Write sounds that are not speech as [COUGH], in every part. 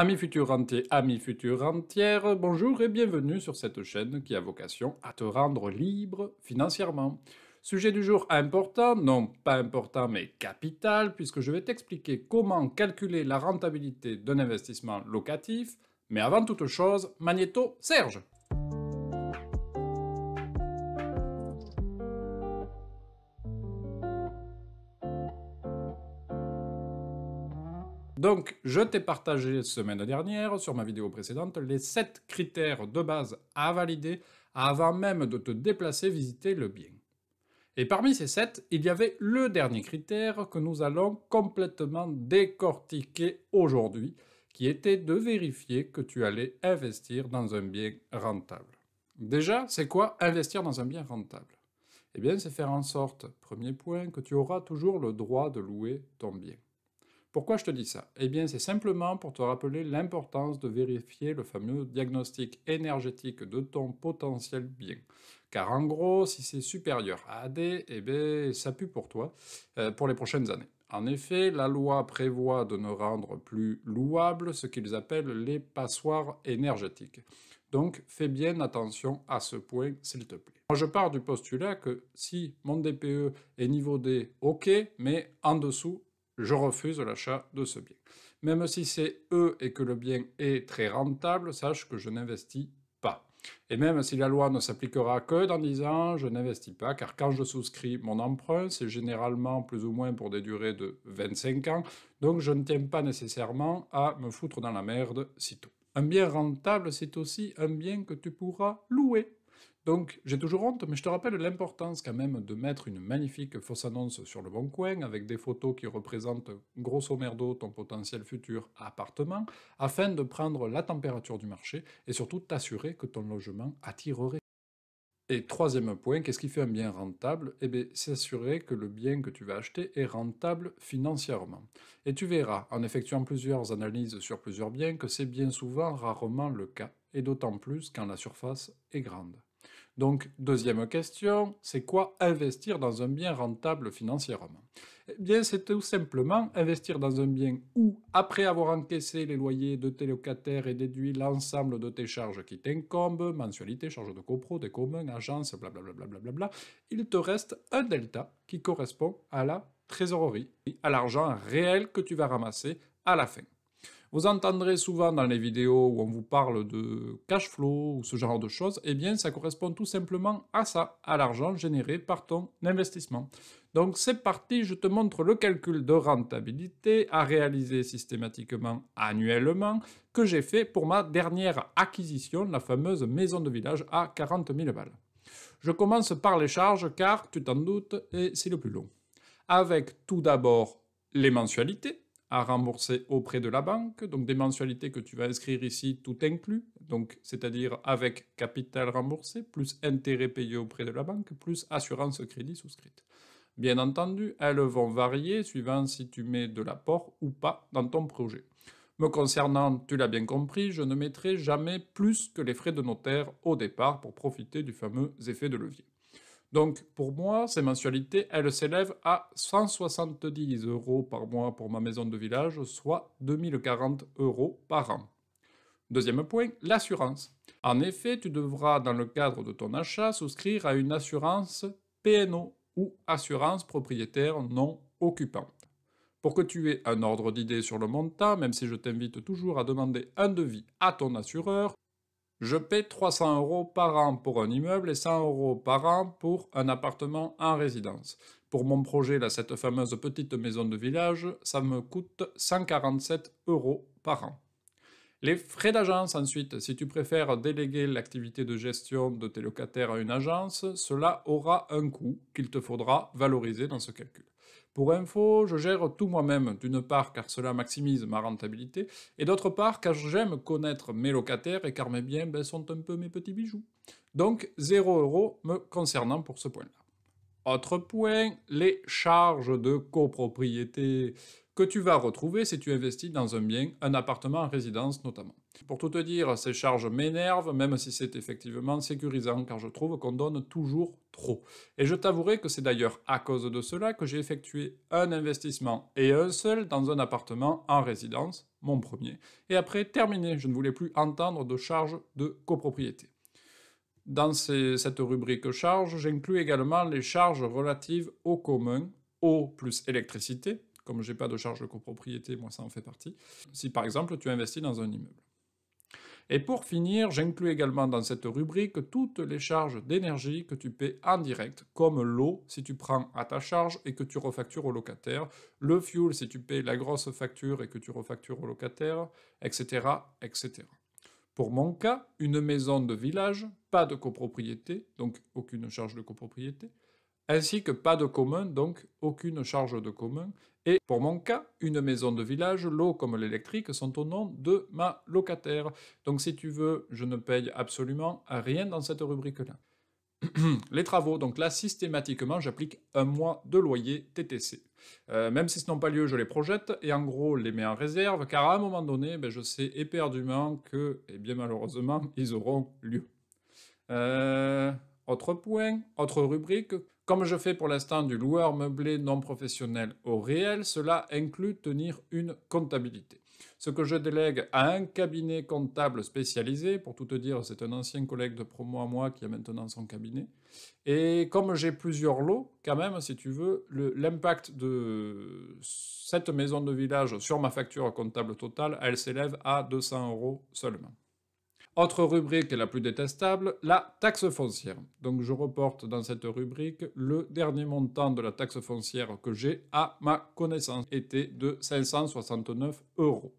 Amis rentiers, amis rentières, bonjour et bienvenue sur cette chaîne qui a vocation à te rendre libre financièrement. Sujet du jour important, non pas important mais capital, puisque je vais t'expliquer comment calculer la rentabilité d'un investissement locatif, mais avant toute chose, magnéto Serge Donc, je t'ai partagé semaine dernière, sur ma vidéo précédente, les 7 critères de base à valider avant même de te déplacer visiter le bien. Et parmi ces 7, il y avait le dernier critère que nous allons complètement décortiquer aujourd'hui, qui était de vérifier que tu allais investir dans un bien rentable. Déjà, c'est quoi investir dans un bien rentable Eh bien, c'est faire en sorte, premier point, que tu auras toujours le droit de louer ton bien. Pourquoi je te dis ça Eh bien, c'est simplement pour te rappeler l'importance de vérifier le fameux diagnostic énergétique de ton potentiel bien. Car en gros, si c'est supérieur à AD, eh bien, ça pue pour toi euh, pour les prochaines années. En effet, la loi prévoit de ne rendre plus louable ce qu'ils appellent les passoires énergétiques. Donc fais bien attention à ce point, s'il te plaît. Moi, je pars du postulat que si mon DPE est niveau D, ok, mais en dessous, je refuse l'achat de ce bien. Même si c'est eux et que le bien est très rentable, sache que je n'investis pas. Et même si la loi ne s'appliquera que dans 10 ans, je n'investis pas, car quand je souscris mon emprunt, c'est généralement plus ou moins pour des durées de 25 ans, donc je ne tiens pas nécessairement à me foutre dans la merde sitôt. Un bien rentable, c'est aussi un bien que tu pourras louer. Donc j'ai toujours honte, mais je te rappelle l'importance quand même de mettre une magnifique fausse annonce sur le bon coin avec des photos qui représentent grosso merdo ton potentiel futur appartement afin de prendre la température du marché et surtout t'assurer que ton logement attirerait. Et troisième point, qu'est-ce qui fait un bien rentable Eh bien, s'assurer que le bien que tu vas acheter est rentable financièrement. Et tu verras, en effectuant plusieurs analyses sur plusieurs biens, que c'est bien souvent rarement le cas, et d'autant plus quand la surface est grande. Donc, deuxième question, c'est quoi investir dans un bien rentable financièrement Eh bien, c'est tout simplement investir dans un bien où, après avoir encaissé les loyers de tes locataires et déduit l'ensemble de tes charges qui t'incombent, mensualités, charges de copro, des communs, agences, blablabla, il te reste un delta qui correspond à la trésorerie, à l'argent réel que tu vas ramasser à la fin vous entendrez souvent dans les vidéos où on vous parle de cash flow ou ce genre de choses, eh bien ça correspond tout simplement à ça, à l'argent généré par ton investissement. Donc c'est parti, je te montre le calcul de rentabilité à réaliser systématiquement annuellement que j'ai fait pour ma dernière acquisition, la fameuse maison de village à 40 000 balles. Je commence par les charges car tu t'en doutes et c'est le plus long. Avec tout d'abord les mensualités à rembourser auprès de la banque, donc des mensualités que tu vas inscrire ici tout inclus, donc c'est-à-dire avec capital remboursé, plus intérêt payé auprès de la banque, plus assurance crédit souscrite. Bien entendu, elles vont varier suivant si tu mets de l'apport ou pas dans ton projet. Me concernant, tu l'as bien compris, je ne mettrai jamais plus que les frais de notaire au départ pour profiter du fameux effet de levier. Donc pour moi, ces mensualités, elles s'élèvent à 170 euros par mois pour ma maison de village, soit 2040 euros par an. Deuxième point, l'assurance. En effet, tu devras, dans le cadre de ton achat, souscrire à une assurance PNO ou assurance propriétaire non occupant. Pour que tu aies un ordre d'idée sur le montant, même si je t'invite toujours à demander un devis à ton assureur, je paie 300 euros par an pour un immeuble et 100 euros par an pour un appartement en résidence. Pour mon projet, là, cette fameuse petite maison de village, ça me coûte 147 euros par an. Les frais d'agence ensuite, si tu préfères déléguer l'activité de gestion de tes locataires à une agence, cela aura un coût qu'il te faudra valoriser dans ce calcul. Pour info, je gère tout moi-même, d'une part car cela maximise ma rentabilité, et d'autre part car j'aime connaître mes locataires et car mes biens ben, sont un peu mes petits bijoux. Donc 0 euros me concernant pour ce point-là. Autre point, les charges de copropriété que tu vas retrouver si tu investis dans un bien, un appartement en résidence notamment. Pour tout te dire, ces charges m'énervent, même si c'est effectivement sécurisant, car je trouve qu'on donne toujours trop. Et je t'avouerai que c'est d'ailleurs à cause de cela que j'ai effectué un investissement et un seul dans un appartement en résidence, mon premier. Et après, terminé, je ne voulais plus entendre de charges de copropriété. Dans cette rubrique charges, j'inclus également les charges relatives au commun, eau plus électricité, comme j'ai pas de charge de copropriété, moi ça en fait partie, si par exemple tu investis dans un immeuble. Et pour finir, j'inclus également dans cette rubrique toutes les charges d'énergie que tu paies en direct, comme l'eau si tu prends à ta charge et que tu refactures au locataire, le fuel si tu paies la grosse facture et que tu refactures au locataire, etc. etc. Pour mon cas, une maison de village, pas de copropriété, donc aucune charge de copropriété, ainsi que pas de commun, donc aucune charge de commun. Et pour mon cas, une maison de village, l'eau comme l'électrique sont au nom de ma locataire. Donc si tu veux, je ne paye absolument rien dans cette rubrique-là. [CLEARS THROAT] les travaux, donc là systématiquement j'applique un mois de loyer TTC. Euh, même si ce n'ont pas lieu, je les projette et en gros les mets en réserve car à un moment donné, ben, je sais éperdument que, et eh bien malheureusement, ils auront lieu. Euh, autre point, autre rubrique, comme je fais pour l'instant du loueur meublé non professionnel au réel, cela inclut tenir une comptabilité. Ce que je délègue à un cabinet comptable spécialisé, pour tout te dire, c'est un ancien collègue de promo à moi qui a maintenant son cabinet. Et comme j'ai plusieurs lots, quand même, si tu veux, l'impact de cette maison de village sur ma facture comptable totale, elle s'élève à 200 euros seulement. Autre rubrique la plus détestable, la taxe foncière. Donc je reporte dans cette rubrique le dernier montant de la taxe foncière que j'ai à ma connaissance était de 569 euros.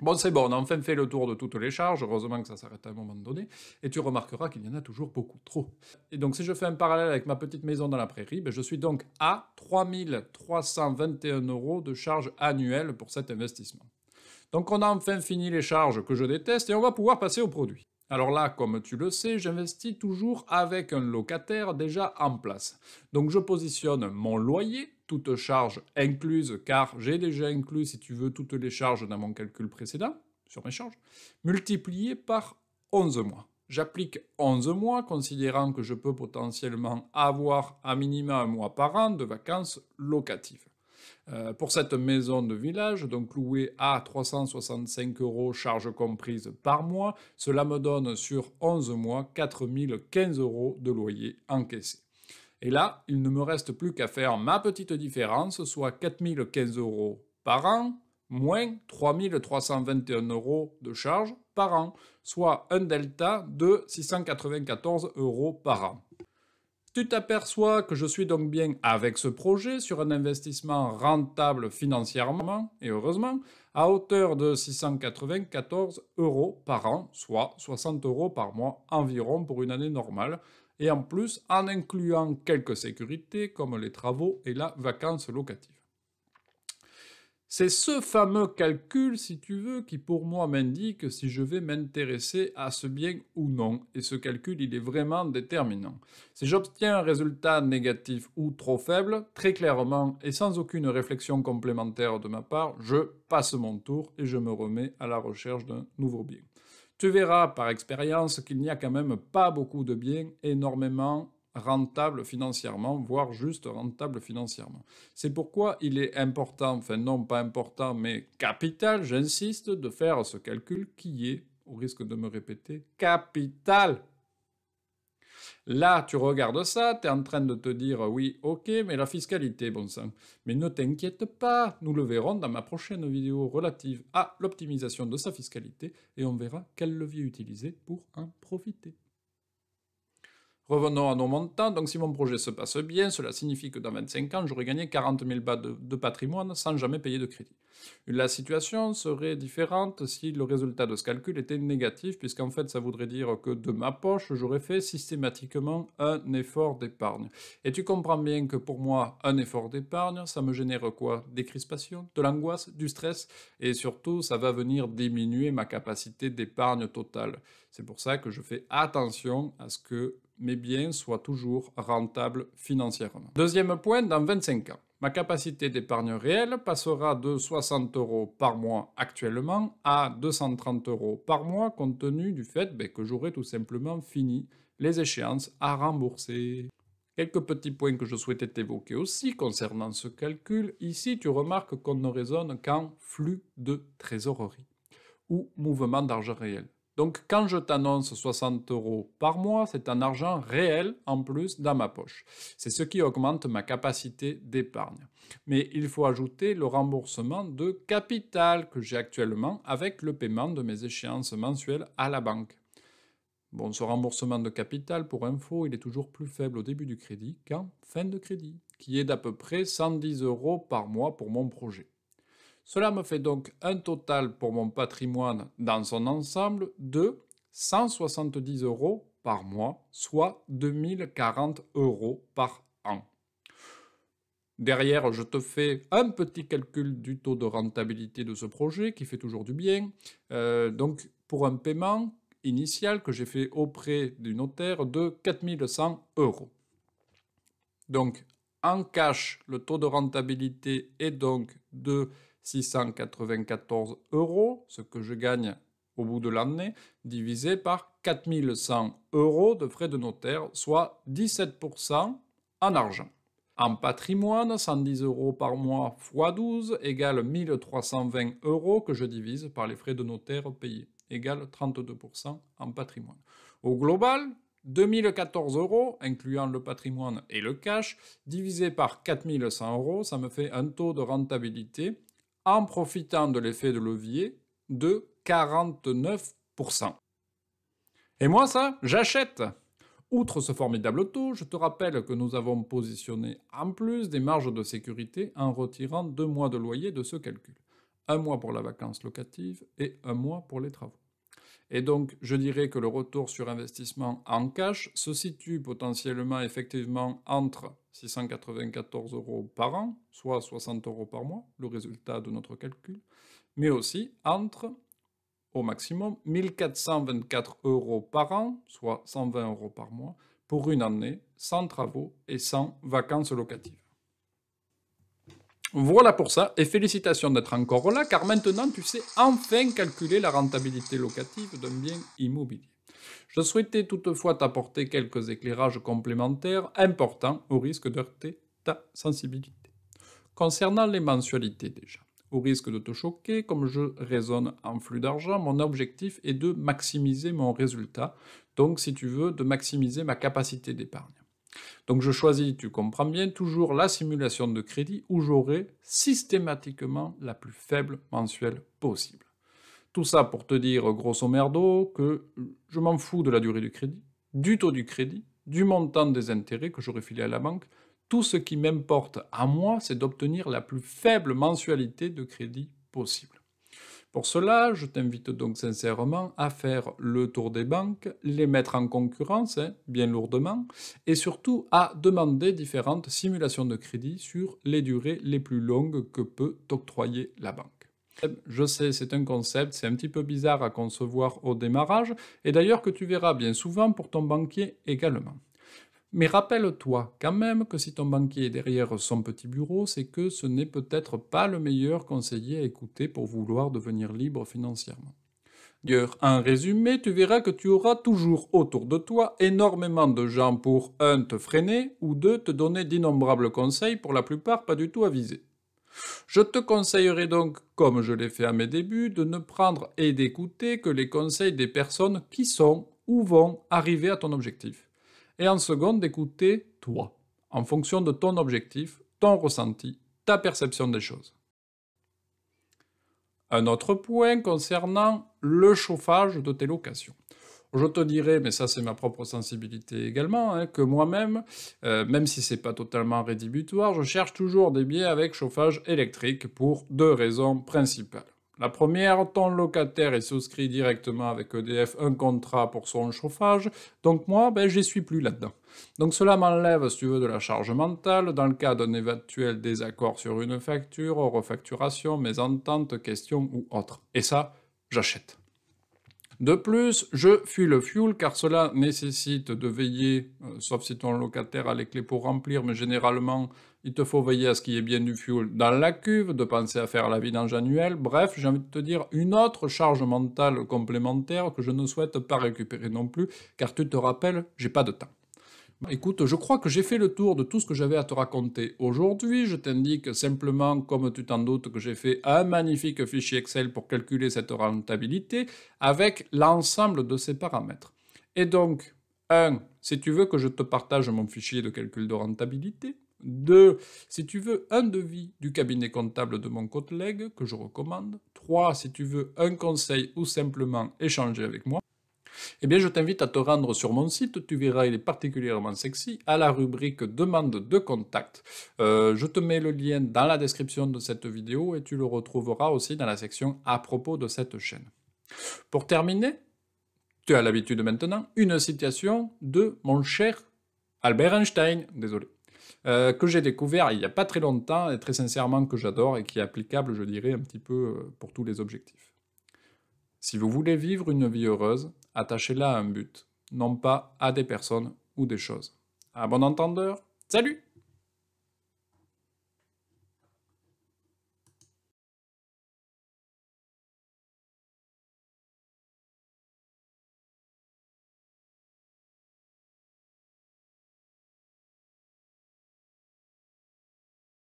Bon, c'est bon, on a enfin fait le tour de toutes les charges, heureusement que ça s'arrête à un moment donné, et tu remarqueras qu'il y en a toujours beaucoup trop. Et donc, si je fais un parallèle avec ma petite maison dans la prairie, ben, je suis donc à 3321 euros de charges annuelles pour cet investissement. Donc on a enfin fini les charges que je déteste et on va pouvoir passer au produit. Alors là, comme tu le sais, j'investis toujours avec un locataire déjà en place. Donc je positionne mon loyer, toutes charges incluses, car j'ai déjà inclus, si tu veux, toutes les charges dans mon calcul précédent, sur mes charges, multiplié par 11 mois. J'applique 11 mois, considérant que je peux potentiellement avoir à minima un mois par an de vacances locatives. Euh, pour cette maison de village, donc louée à 365 euros charges comprises par mois, cela me donne sur 11 mois 4015 euros de loyer encaissé. Et là, il ne me reste plus qu'à faire ma petite différence, soit 4015 euros par an, moins 3321 euros de charges par an, soit un delta de 694 euros par an. Tu t'aperçois que je suis donc bien avec ce projet sur un investissement rentable financièrement, et heureusement, à hauteur de 694 euros par an, soit 60 euros par mois environ pour une année normale, et en plus en incluant quelques sécurités comme les travaux et la vacance locative. C'est ce fameux calcul, si tu veux, qui pour moi m'indique si je vais m'intéresser à ce bien ou non. Et ce calcul, il est vraiment déterminant. Si j'obtiens un résultat négatif ou trop faible, très clairement et sans aucune réflexion complémentaire de ma part, je passe mon tour et je me remets à la recherche d'un nouveau bien. Tu verras par expérience qu'il n'y a quand même pas beaucoup de biens, énormément rentable financièrement, voire juste rentable financièrement. C'est pourquoi il est important, enfin non pas important, mais capital, j'insiste, de faire ce calcul qui est, au risque de me répéter, capital. Là, tu regardes ça, tu es en train de te dire oui, ok, mais la fiscalité, bon sang. Mais ne t'inquiète pas, nous le verrons dans ma prochaine vidéo relative à l'optimisation de sa fiscalité et on verra quel levier utiliser pour en profiter. Revenons à nos montants. Donc, si mon projet se passe bien, cela signifie que dans 25 ans, j'aurais gagné 40 000 bahts de, de, patrimoine sans jamais payer de crédit. La situation serait différente si le résultat de ce calcul était négatif, puisqu'en fait, ça voudrait dire que de ma poche, j'aurais fait systématiquement un effort d'épargne. Et tu comprends bien que pour moi, un effort d'épargne, ça me génère quoi Des crispations, de l'angoisse, du stress, et surtout, ça va venir diminuer ma capacité d'épargne totale. C'est pour ça que je fais attention à ce que mes biens soient toujours rentables financièrement. Deuxième point, dans 25 ans, ma capacité d'épargne réelle passera de 60 euros par mois actuellement à 230 euros par mois compte tenu du fait ben, que j'aurai tout simplement fini les échéances à rembourser. Quelques petits points que je souhaitais évoquer aussi concernant ce calcul. Ici, tu remarques qu'on ne raisonne qu'en flux de trésorerie ou mouvement d'argent réel. Donc quand je t'annonce 60 euros par mois, c'est un argent réel en plus dans ma poche. C'est ce qui augmente ma capacité d'épargne. Mais il faut ajouter le remboursement de capital que j'ai actuellement avec le paiement de mes échéances mensuelles à la banque. Bon, ce remboursement de capital, pour info, il est toujours plus faible au début du crédit qu'en fin de crédit, qui est d'à peu près 110 euros par mois pour mon projet. Cela me fait donc un total pour mon patrimoine dans son ensemble de 170 euros par mois, soit 2040 euros par an. Derrière, je te fais un petit calcul du taux de rentabilité de ce projet qui fait toujours du bien. Euh, donc, pour un paiement initial que j'ai fait auprès du notaire de 4100 euros. Donc, en cash, le taux de rentabilité est donc de 694 euros, ce que je gagne au bout de l'année, divisé par 4100 euros de frais de notaire, soit 17% en argent. En patrimoine, 110 euros par mois x 12 égale 1320 euros que je divise par les frais de notaire payés, égale 32% en patrimoine. Au global, 2014 euros, incluant le patrimoine et le cash, divisé par 4100 euros, ça me fait un taux de rentabilité en profitant de l'effet de levier de 49%. Et moi ça, j'achète Outre ce formidable taux, je te rappelle que nous avons positionné en plus des marges de sécurité en retirant deux mois de loyer de ce calcul. Un mois pour la vacance locative et un mois pour les travaux. Et donc, je dirais que le retour sur investissement en cash se situe potentiellement effectivement entre 694 euros par an, soit 60 euros par mois, le résultat de notre calcul, mais aussi entre, au maximum, 1424 euros par an, soit 120 euros par mois, pour une année sans travaux et sans vacances locatives. Voilà pour ça, et félicitations d'être encore là, car maintenant tu sais enfin calculer la rentabilité locative d'un bien immobilier. Je souhaitais toutefois t'apporter quelques éclairages complémentaires importants au risque d'heurter ta sensibilité. Concernant les mensualités déjà, au risque de te choquer, comme je raisonne en flux d'argent, mon objectif est de maximiser mon résultat, donc si tu veux, de maximiser ma capacité d'épargne. Donc je choisis, tu comprends bien, toujours la simulation de crédit où j'aurai systématiquement la plus faible mensuelle possible. Tout ça pour te dire, grosso merdo, que je m'en fous de la durée du crédit, du taux du crédit, du montant des intérêts que j'aurais filé à la banque. Tout ce qui m'importe à moi, c'est d'obtenir la plus faible mensualité de crédit possible. Pour cela, je t'invite donc sincèrement à faire le tour des banques, les mettre en concurrence, hein, bien lourdement, et surtout à demander différentes simulations de crédit sur les durées les plus longues que peut octroyer la banque. Je sais, c'est un concept, c'est un petit peu bizarre à concevoir au démarrage, et d'ailleurs que tu verras bien souvent pour ton banquier également. Mais rappelle-toi quand même que si ton banquier est derrière son petit bureau, c'est que ce n'est peut-être pas le meilleur conseiller à écouter pour vouloir devenir libre financièrement. D'ailleurs, en résumé, tu verras que tu auras toujours autour de toi énormément de gens pour, un, te freiner, ou deux, te donner d'innombrables conseils, pour la plupart pas du tout avisés. Je te conseillerais donc, comme je l'ai fait à mes débuts, de ne prendre et d'écouter que les conseils des personnes qui sont ou vont arriver à ton objectif. Et en seconde d'écouter toi, en fonction de ton objectif, ton ressenti, ta perception des choses. Un autre point concernant le chauffage de tes locations je te dirais, mais ça c'est ma propre sensibilité également, hein, que moi-même, euh, même si c'est pas totalement rédhibitoire, je cherche toujours des biais avec chauffage électrique pour deux raisons principales. La première, ton locataire est souscrit directement avec EDF un contrat pour son chauffage, donc moi, ben, j'y suis plus là-dedans. Donc cela m'enlève, si tu veux, de la charge mentale dans le cas d'un éventuel désaccord sur une facture, refacturation, mésentente, question ou autre. Et ça, j'achète. De plus, je fuis le fuel car cela nécessite de veiller, euh, sauf si ton locataire a les clés pour remplir, mais généralement, il te faut veiller à ce qu'il y ait bien du fuel dans la cuve, de penser à faire la vidange annuelle. Bref, j'ai envie de te dire une autre charge mentale complémentaire que je ne souhaite pas récupérer non plus, car tu te rappelles, j'ai pas de temps. Bah, écoute, je crois que j'ai fait le tour de tout ce que j'avais à te raconter aujourd'hui. Je t'indique simplement, comme tu t'en doutes, que j'ai fait un magnifique fichier Excel pour calculer cette rentabilité avec l'ensemble de ces paramètres. Et donc, 1. Si tu veux que je te partage mon fichier de calcul de rentabilité. 2. Si tu veux un devis du cabinet comptable de mon collègue que je recommande. 3. Si tu veux un conseil ou simplement échanger avec moi. Eh bien, je t'invite à te rendre sur mon site, tu verras, il est particulièrement sexy, à la rubrique demande de contact. Euh, je te mets le lien dans la description de cette vidéo et tu le retrouveras aussi dans la section à propos de cette chaîne. Pour terminer, tu as l'habitude maintenant, une citation de mon cher Albert Einstein, désolé, euh, que j'ai découvert il n'y a pas très longtemps et très sincèrement que j'adore et qui est applicable, je dirais, un petit peu euh, pour tous les objectifs. Si vous voulez vivre une vie heureuse, attachez-la à un but, non pas à des personnes ou des choses. À bon entendeur, salut